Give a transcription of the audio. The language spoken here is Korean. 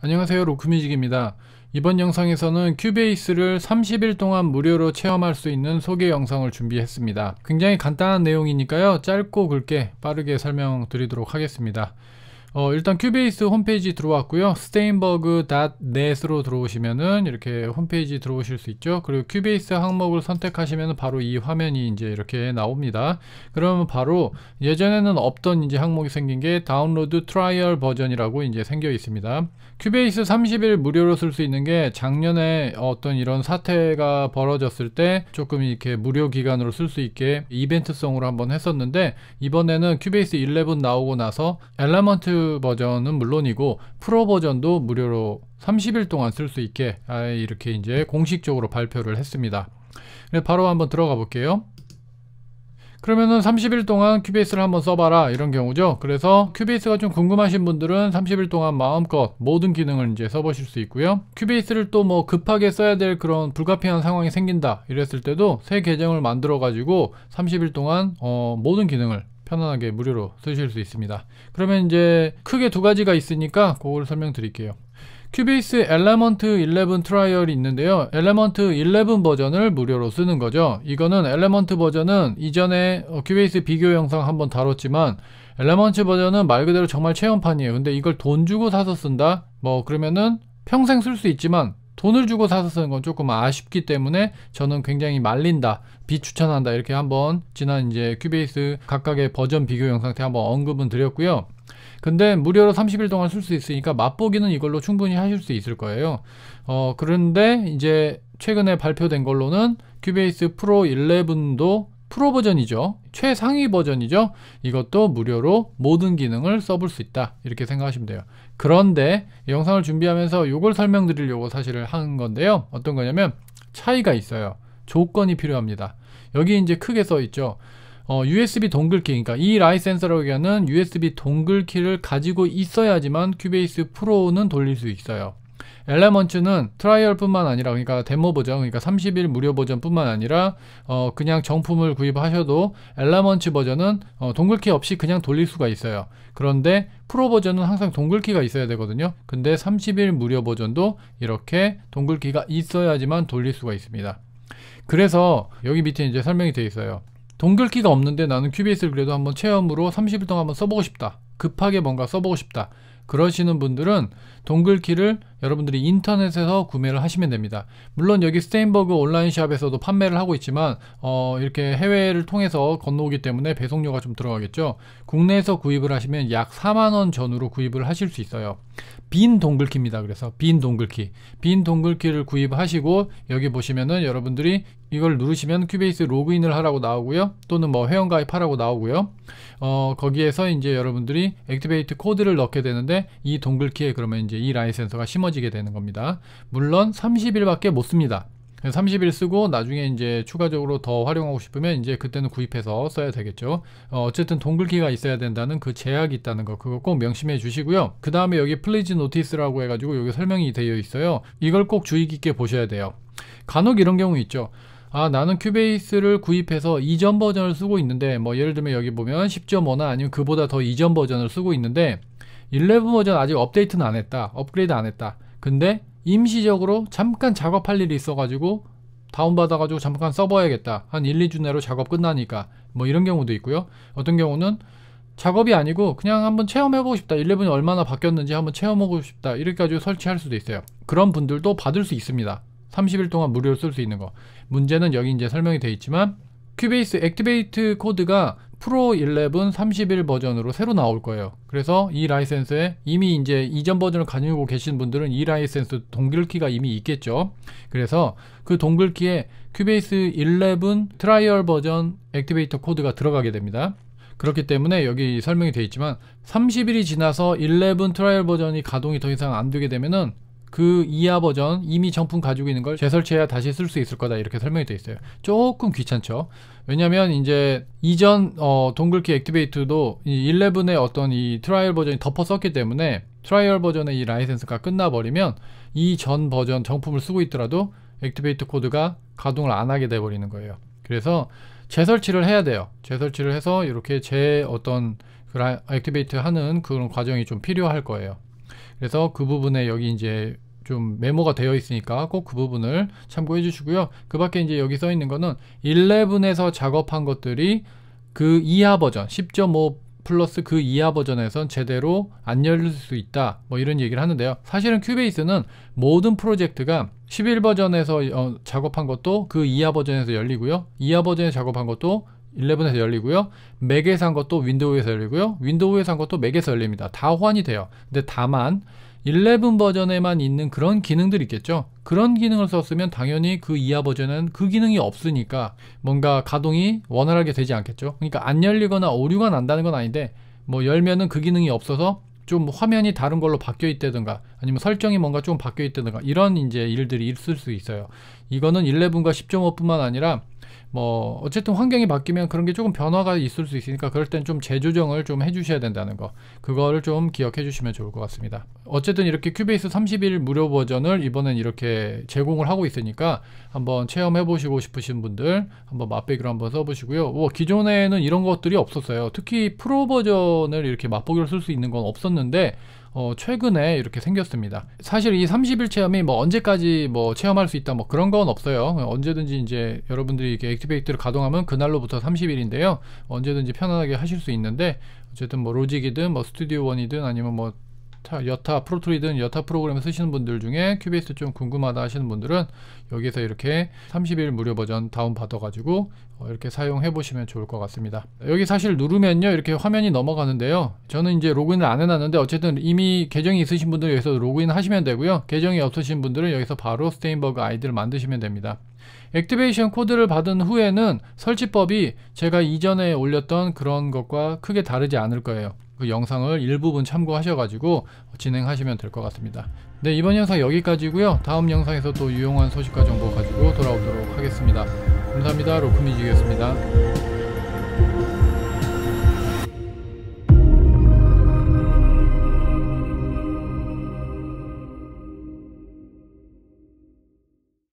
안녕하세요 로크뮤직입니다 이번 영상에서는 큐베이스를 30일 동안 무료로 체험할 수 있는 소개 영상을 준비했습니다 굉장히 간단한 내용이니까요 짧고 굵게 빠르게 설명드리도록 하겠습니다 어, 일단 큐베이스 홈페이지 들어왔고요. 스테인버그.net으로 들어오시면은 이렇게 홈페이지 들어오실 수 있죠. 그리고 큐베이스 항목을 선택하시면 바로 이 화면이 이제 이렇게 나옵니다. 그러면 바로 예전에는 없던 이제 항목이 생긴 게 다운로드 트라이얼 버전이라고 이제 생겨 있습니다. 큐베이스 30일 무료로 쓸 수 있는 게 작년에 어떤 이런 사태가 벌어졌을 때 조금 이렇게 무료 기간으로 쓸 수 있게 이벤트성으로 한번 했었는데 이번에는 큐베이스 11 나오고 나서 엘레먼트 데모 버전은 물론이고 프로 버전도 무료로 30일 동안 쓸 수 있게 아, 이렇게 이제 공식적으로 발표를 했습니다. 네, 바로 한번 들어가 볼게요. 그러면은 30일 동안 큐베이스를 한번 써봐라 이런 경우죠 그래서 큐베이스가 좀 궁금하신 분들은 30일 동안 마음껏 모든 기능을 이제 써보실 수 있고요 큐베이스를 또 뭐 급하게 써야 될 그런 불가피한 상황이 생긴다 이랬을 때도 새 계정을 만들어 가지고 30일 동안 어, 모든 기능을 편안하게 무료로 쓰실 수 있습니다. 그러면 이제 크게 두 가지가 있으니까 그걸 설명드릴게요. 큐베이스 엘레먼트 11 트라이얼이 있는데요. 엘레먼트 11 버전을 무료로 쓰는 거죠. 이거는 엘레먼트 버전은 이전에 어, 큐베이스 비교 영상 한번 다뤘지만 엘레먼트 버전은 말 그대로 정말 체험판이에요. 근데 이걸 돈 주고 사서 쓴다? 뭐 그러면은 평생 쓸 수 있지만 돈을 주고 사서 쓰는 건 조금 아쉽기 때문에 저는 굉장히 말린다, 비추천한다 이렇게 한번 지난 이제 큐베이스 각각의 버전 비교 영상 때 한번 언급은 드렸고요. 근데 무료로 30일 동안 쓸 수 있으니까 맛보기는 이걸로 충분히 하실 수 있을 거예요. 어, 그런데 이제 최근에 발표된 걸로는 큐베이스 프로 11도 프로 버전이죠. 최상위 버전이죠. 이것도 무료로 모든 기능을 써볼 수 있다. 이렇게 생각하시면 돼요. 그런데 영상을 준비하면서 이걸 설명드리려고 사실을 한 건데요. 어떤 거냐면 차이가 있어요. 조건이 필요합니다. 여기 이제 크게 써 있죠. 어, USB 동글키, 그러니까 이 라이센서라고 하는 USB 동글키를 가지고 있어야지만 큐베이스 프로는 돌릴 수 있어요. 엘레먼츠는 트라이얼뿐만 아니라 그러니까 데모 버전 그러니까 30일 무료 버전뿐만 아니라 어 그냥 정품을 구입하셔도 엘레먼츠 버전은 어 동글키 없이 그냥 돌릴 수가 있어요. 그런데 프로 버전은 항상 동글키가 있어야 되거든요. 근데 30일 무료 버전도 이렇게 동글키가 있어야지만 돌릴 수가 있습니다. 그래서 여기 밑에 이제 설명이 되어 있어요. 동글키가 없는데 나는 QBS를 그래도 한번 체험으로 30일 동안 한번 써보고 싶다. 급하게 뭔가 써보고 싶다. 그러시는 분들은 동글키를 여러분들이 인터넷에서 구매를 하시면 됩니다. 물론 여기 스테인버그 온라인 샵에서도 판매를 하고 있지만 어, 이렇게 해외를 통해서 건너오기 때문에 배송료가 좀 들어가겠죠. 국내에서 구입을 하시면 약 4만원 전후로 구입을 하실 수 있어요. 빈 동글키입니다. 그래서 빈 동글키. 빈 동글키를 구입하시고 여기 보시면은 여러분들이 이걸 누르시면 큐베이스 로그인을 하라고 나오고요. 또는 뭐 회원가입하라고 나오고요. 어, 거기에서 이제 여러분들이 액티베이트 코드를 넣게 되는데 이 동글키에 그러면 이제 이 라이센서가 심어 심어지게 되는 겁니다. 물론 30일밖에 못 씁니다. 30일 쓰고 나중에 이제 추가적으로 더 활용하고 싶으면 이제 그때는 구입해서 써야 되겠죠. 어, 쨌든 동글기가 있어야 된다는 그 제약이 있다는 거 그거 꼭 명심해 주시고요. 그 다음에 여기 플리즈 노티스라고 해가지고 여기 설명이 되어 있어요. 이걸 꼭 주의 깊게 보셔야 돼요. 간혹 이런 경우 있죠. 아 나는 큐베이스를 구입해서 이전 버전을 쓰고 있는데 뭐 예를 들면 여기 보면 10.5나 아니면 그보다 더 이전 버전을 쓰고 있는데 11 버전 아직 업데이트는 안 했다. 업그레이드 안 했다. 근데 임시적으로 잠깐 작업할 일이 있어가지고 다운받아가지고 잠깐 써봐야겠다. 한 1, 2주 내로 작업 끝나니까. 뭐 이런 경우도 있고요. 어떤 경우는 작업이 아니고 그냥 한번 체험해보고 싶다. 11이 얼마나 바뀌었는지 한번 체험하고 싶다. 이렇게 가지고 설치할 수도 있어요. 그런 분들도 받을 수 있습니다. 30일 동안 무료로 쓸 수 있는 거. 문제는 여기 이제 설명이 되어 있지만 큐베이스 액티베이트 코드가 프로 11 30일 버전으로 새로 나올 거예요. 그래서 이 라이센스에 이미 이제 이전 버전을 가지고 계신 분들은 이 라이센스 동글키가 이미 있겠죠. 그래서 그 동글키에 큐베이스 11 트라이얼 버전 액티베이터 코드가 들어가게 됩니다. 그렇기 때문에 여기 설명이 되어 있지만 30일이 지나서 11 트라이얼 버전이 가동이 더 이상 안 되게 되면은 그 이하 버전 이미 정품 가지고 있는 걸 재설치해야 다시 쓸 수 있을 거다 이렇게 설명이 되어 있어요 조금 귀찮죠 왜냐면 이제 이전 어, 동글키 액티베이트도 이 11의 어떤 이 트라이얼 버전이 덮어 썼기 때문에 트라이얼 버전의 이 라이센스가 끝나버리면 이 전 버전 정품을 쓰고 있더라도 액티베이트 코드가 가동을 안 하게 돼 버리는 거예요 그래서 재설치를 해야 돼요 재설치를 해서 이렇게 제 어떤 그 액티베이트 하는 그런 과정이 좀 필요할 거예요 그래서 그 부분에 여기 이제 좀 메모가 되어 있으니까 꼭 그 부분을 참고해 주시고요. 그 밖에 이제 여기 써 있는 거는 11에서 작업한 것들이 그 이하 버전 10.5 플러스 그 이하 버전에선 제대로 안 열릴 수 있다 뭐 이런 얘기를 하는데요 사실은 큐베이스는 모든 프로젝트가 11 버전에서 어, 작업한 것도 그 이하 버전에서 열리고요 이하 버전에 작업한 것도 11에서 열리고요. 맥에서 한 것도 윈도우에서 열리고요. 윈도우에서 한 것도 맥에서 열립니다. 다 호환이 돼요. 근데 다만 11 버전에만 있는 그런 기능들 이 있겠죠. 그런 기능을 썼으면 당연히 그 이하 버전은 그 기능이 없으니까 뭔가 가동이 원활하게 되지 않겠죠. 그러니까 안 열리거나 오류가 난다는 건 아닌데 뭐 열면은 그 기능이 없어서 좀 화면이 다른 걸로 바뀌어 있다든가 아니면 설정이 뭔가 좀 바뀌어 있다든가 이런 이제 일들이 있을 수 있어요. 이거는 11과 10.5뿐만 아니라 뭐 어쨌든 환경이 바뀌면 그런 게 조금 변화가 있을 수 있으니까 그럴 땐 좀 재조정을 좀 해주셔야 된다는 거 그거를 좀 기억해 주시면 좋을 것 같습니다 어쨌든 이렇게 큐베이스 30일 무료 버전을 이번엔 이렇게 제공을 하고 있으니까 한번 체험해 보시고 싶으신 분들 한번 맛보기로 한번 써보시고요 뭐 기존에는 이런 것들이 없었어요 특히 프로 버전을 이렇게 맛보기로 쓸 수 있는 건 없었는데 어, 최근에 이렇게 생겼습니다. 사실 이 30일 체험이 뭐 언제까지 뭐 체험할 수 있다 뭐 그런 건 없어요. 언제든지 이제 여러분들이 이렇게 액티베이트를 가동하면 그날로부터 30일인데요. 언제든지 편안하게 하실 수 있는데 어쨌든 뭐 로직이든 뭐 스튜디오 원이든 아니면 뭐 자, 여타 프로토리든 여타 프로그램 쓰시는 분들 중에 큐베이스 좀 궁금하다 하시는 분들은 여기서 이렇게 30일 무료 버전 다운 받아가지고 어, 이렇게 사용해 보시면 좋을 것 같습니다. 여기 사실 누르면요 이렇게 화면이 넘어가는데요. 저는 이제 로그인을 안 해놨는데 어쨌든 이미 계정이 있으신 분들은 여기서 로그인 하시면 되고요. 계정이 없으신 분들은 여기서 바로 스테인버그 아이디를 만드시면 됩니다. 액티베이션 코드를 받은 후에는 설치법이 제가 이전에 올렸던 그런 것과 크게 다르지 않을 거예요. 그 영상을 일부분 참고하셔가지고 진행하시면 될 것 같습니다. 네 이번 영상 여기까지고요. 다음 영상에서 또 유용한 소식과 정보 가지고 돌아오도록 하겠습니다. 감사합니다. 로크미지였습니다.